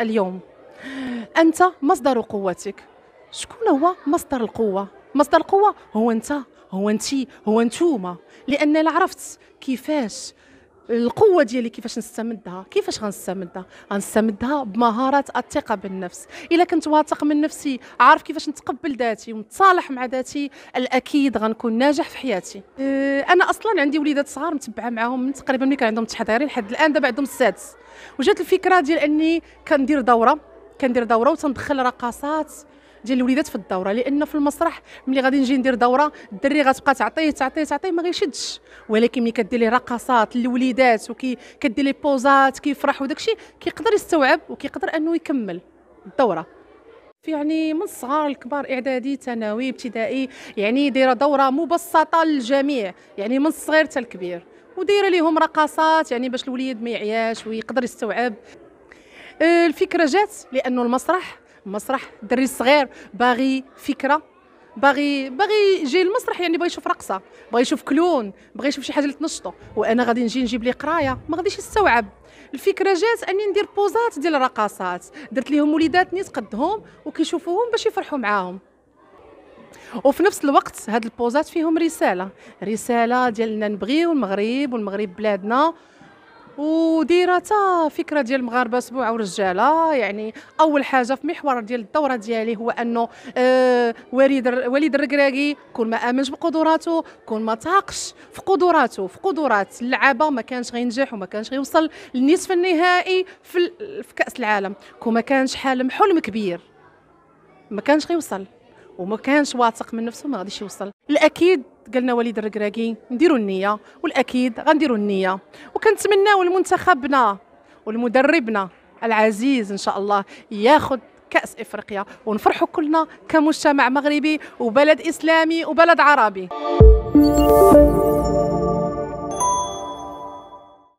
اليوم انت مصدر قوتك شكون هو مصدر القوه مصدر القوه هو انت هو انت هو انتوما لان عرفت كيفاش القوه ديالي كيفاش نستمدها كيفاش غنستمدها غنستمدها بمهارات الثقه بالنفس الا كنت واثق من نفسي عارف كيفاش نتقبل ذاتي ونتصالح مع ذاتي الاكيد غنكون ناجح في حياتي أه، انا اصلا عندي وليدات صغار متبعه معاهم من تقريبا ملي كان عندهم تحضيرين لحد الان دابا عندهم السادس وجات الفكره ديال اني كندير دوره كندير دوره وتندخل رقصات ديال الوليدات في الدوره لان في المسرح ملي غادي نجي ندير دوره الدري غتبقى تعطيه تعطيه تعطيه ما غيشدش ولكن ملي كدير ليه رقصات للوليدات وكي كدير ليه بوزات كيفرح وداك الشيء كيقدر يستوعب وكيقدر انه يكمل الدوره يعني من الصغار الكبار اعدادي ثانوي ابتدائي يعني دايره دوره مبسطه للجميع يعني من الصغير حتى الكبير ودايره ليهم رقصات يعني باش الوليد ما يعياش ويقدر يستوعب آه، الفكره جات لانه المسرح مسرح دري صغير باغي فكره باغي باغي يجي المسرح يعني باغي يشوف رقصه باغي يشوف كلون باغي يشوف شي حاجه اللي تنشطه وانا غادي نجي نجيب ليه قرايه ما غاديش يستوعب الفكره جات اني ندير بوزات ديال الرقصات درت ليهم نيت قدهم وكيشوفوهم باش يفرحوا معاهم وفي نفس الوقت هاد البوزات فيهم رساله رساله ديالنا نبغيو المغرب والمغرب بلادنا ودايره فكره ديال المغاربه اسبوع ورجاله يعني اول حاجه في محور ديال الدوره ديالي هو انه آه وليد وليد الركراكي كون ما امنش بقدراته كون ما تاقش في قدراته في قدرات اللعابه ما كانش غينجح وما كانش غيوصل للنصف النهائي في, في كاس العالم كون ما كانش حالم حلم كبير ما كانش غيوصل وما كانش واثق من نفسه ما غاديش يوصل الاكيد قالنا وليد الركراكي نديروا النيه والاكيد غنديروا النيه وكنتمناو لمنتخبنا ولمدربنا العزيز ان شاء الله ياخذ كاس افريقيا ونفرحوا كلنا كمجتمع مغربي وبلد اسلامي وبلد عربي